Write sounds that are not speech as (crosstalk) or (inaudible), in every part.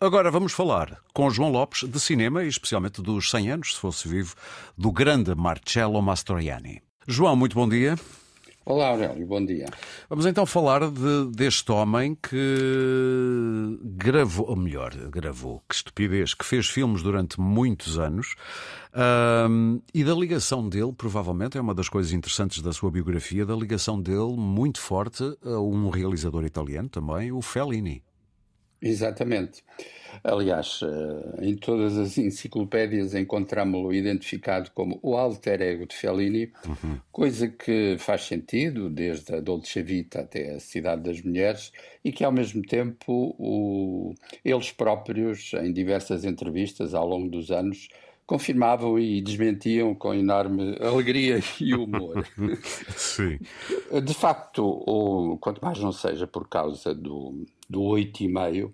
Agora vamos falar com João Lopes de cinema e especialmente dos 100 anos, se fosse vivo, do grande Marcello Mastroianni. João, muito bom dia. Olá, Aurélio, bom dia. Vamos então falar de, deste homem que gravou, ou melhor, gravou, que estupidez, que fez filmes durante muitos anos um, e da ligação dele, provavelmente, é uma das coisas interessantes da sua biografia, da ligação dele muito forte a um realizador italiano também, o Fellini. Exatamente. Aliás, eh, em todas as enciclopédias encontramos-lo identificado como o alter ego de Fellini, uhum. coisa que faz sentido, desde a Dolce Vita até a Cidade das Mulheres, e que ao mesmo tempo o, eles próprios, em diversas entrevistas ao longo dos anos, confirmavam e desmentiam com enorme alegria (laughs) e humor. Sim. De facto, ou, quanto mais não seja por causa do, do 8,5,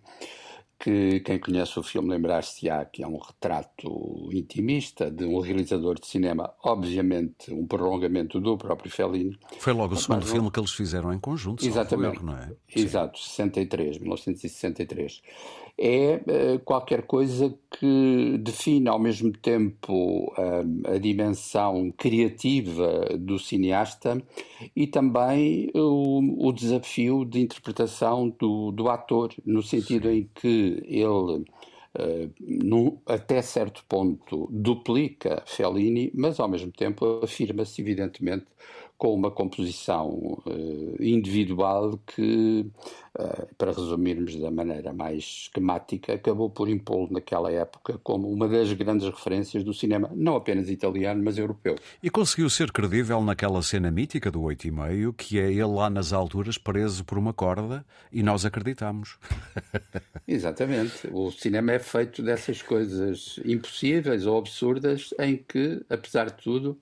que quem conhece o filme lembrar-se-á que é um retrato intimista de um realizador de cinema, obviamente um prolongamento do próprio Fellini. Foi logo o segundo filme que eles fizeram em conjunto, Exatamente. Erro, não é? Exato, 63, 1963. É eh, qualquer coisa que define ao mesmo tempo hum, a dimensão criativa do cineasta e também o, o desafio de interpretação do, do ator, no sentido Sim. em que ele Uh, num, até certo ponto duplica Fellini, mas ao mesmo tempo afirma-se evidentemente com uma composição uh, individual que, uh, para resumirmos da maneira mais esquemática, acabou por impô-lo naquela época como uma das grandes referências do cinema, não apenas italiano, mas europeu. E conseguiu ser credível naquela cena mítica do 8 e meio, que é ele lá nas alturas preso por uma corda e nós acreditamos. (laughs) Exatamente. O cinema é feito dessas coisas impossíveis ou absurdas em que, apesar de tudo,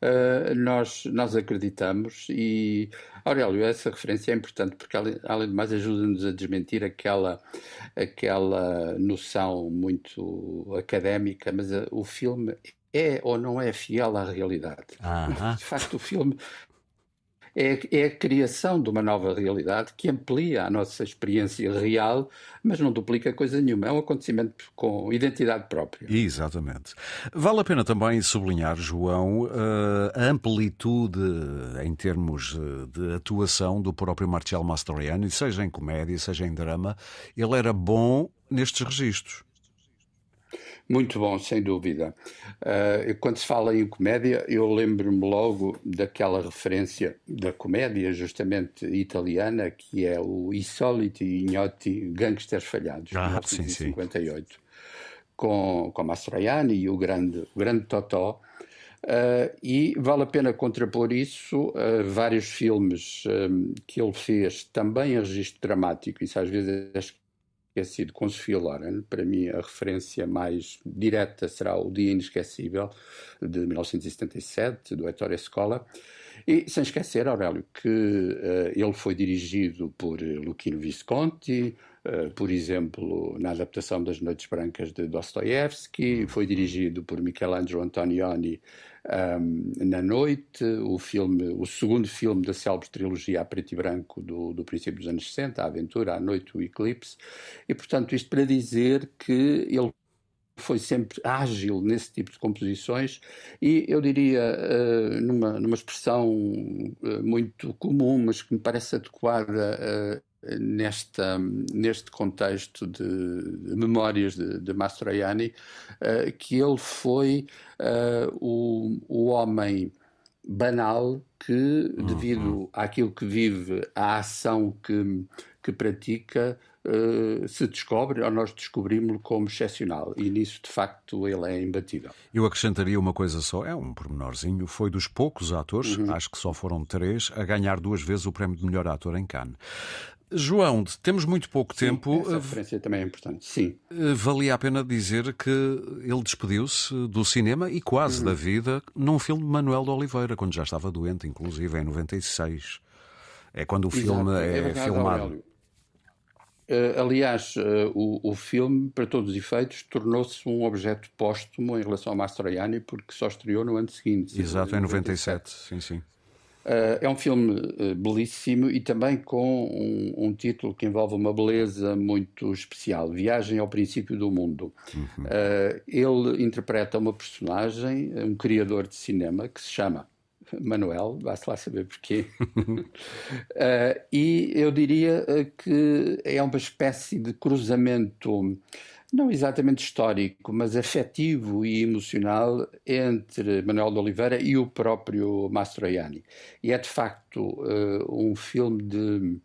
uh, nós, nós acreditamos. E, Aurélio, essa referência é importante porque, além de mais, ajuda-nos a desmentir aquela, aquela noção muito académica, mas uh, o filme é ou não é fiel à realidade. Ah, ah. De facto, o filme é, é a criação de uma nova realidade que amplia a nossa experiência real, mas não duplica coisa nenhuma. É um acontecimento com identidade própria. Exatamente. Vale a pena também sublinhar, João, eh, a amplitude em termos eh, de atuação do próprio Marcelo Mastroianni, seja em comédia, seja em drama. Ele era bom nestes registros. Muito bom, sem dúvida. Uh, quando se fala em comédia, eu lembro-me logo daquela referência da comédia, justamente italiana, que é o Isoliti Ignotti Gangsters Falhados, ah, 1958, sim, sim. com, com Mastroianni e o grande, o grande Totó. Uh, e vale a pena contrapor isso a vários filmes um, eh, que ele fez também em registro dramático, isso às vezes é sido com Sofia Loren. Para mim, a referência mais direta será O Dia Inesquecível, de 1977, do Hector Escola E sem esquecer, Aurélio, que uh, ele foi dirigido por eh, Luquino Visconti, uh, por exemplo, na adaptação das Noites Brancas de Dostoiévski, uhum. foi dirigido por Michelangelo Antonioni um, na noite, o filme, o segundo filme da célebre trilogia a preto e branco do, do princípio dos anos 60, A Aventura, A Noite, O Eclipse, e portanto isto para dizer que ele foi sempre ágil nesse tipo de composições e eu diria uh, numa, numa expressão uh, muito comum, mas que me parece adequada ah, nesta, neste contexto de, de memórias de, de Mastroianni, uh, que ele foi uh, o, o homem banal que, uhum. devido uhum. àquilo que vive, à ação que, que pratica, Uh, se descobre ou nós descobrimos-lo como excepcional. E nisso, de facto, ele é imbatível. Eu acrescentaria uma coisa só, é um pormenorzinho. Foi dos poucos atores, uhum. acho que só foram três, a ganhar duas vezes o prémio de melhor ator em Cannes. João, temos muito pouco Sim, tempo. Essa eh, referência também é importante. Sim. Eh, valia a pena dizer que ele despediu-se do cinema e quase uhum. da vida num filme de Manuel de Oliveira, quando já estava doente, inclusive, em 96. É quando o Exato, filme é, é verdade, filmado. Uh, aliás, uh, o, o, filme, para todos os efeitos, tornou-se um objeto póstumo em relação a Mastroianni, porque só estreou no ano seguinte. Exato, em 97, 97. sim, sim. Eh, é um filme eh, belíssimo e também com um, um, título que envolve uma beleza muito especial: Viagem ao Princípio do Mundo. Uhum. Eh, ele interpreta uma personagem, um criador de cinema, que se chama Manuel, vai se lá saber porquê. uh, (laughs) e eu diria eh, que é uma espécie de cruzamento, não exatamente histórico, mas afetivo e emocional entre Manuel de Oliveira e o próprio Mastroianni. E é de facto uh, um filme de.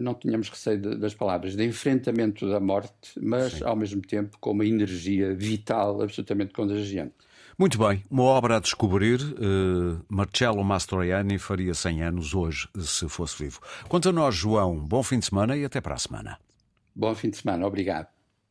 não tínhamos receio das palavras, de enfrentamento da morte, mas Sim. ao mesmo tempo com uma energia vital absolutamente contagiante. Muito bem, uma obra a descobrir. Uh, Marcello Mastroianni faria 100 anos hoje, se fosse vivo. Quanto a nós, João, bom fim de semana e até para a semana. Bom fim de semana, obrigado.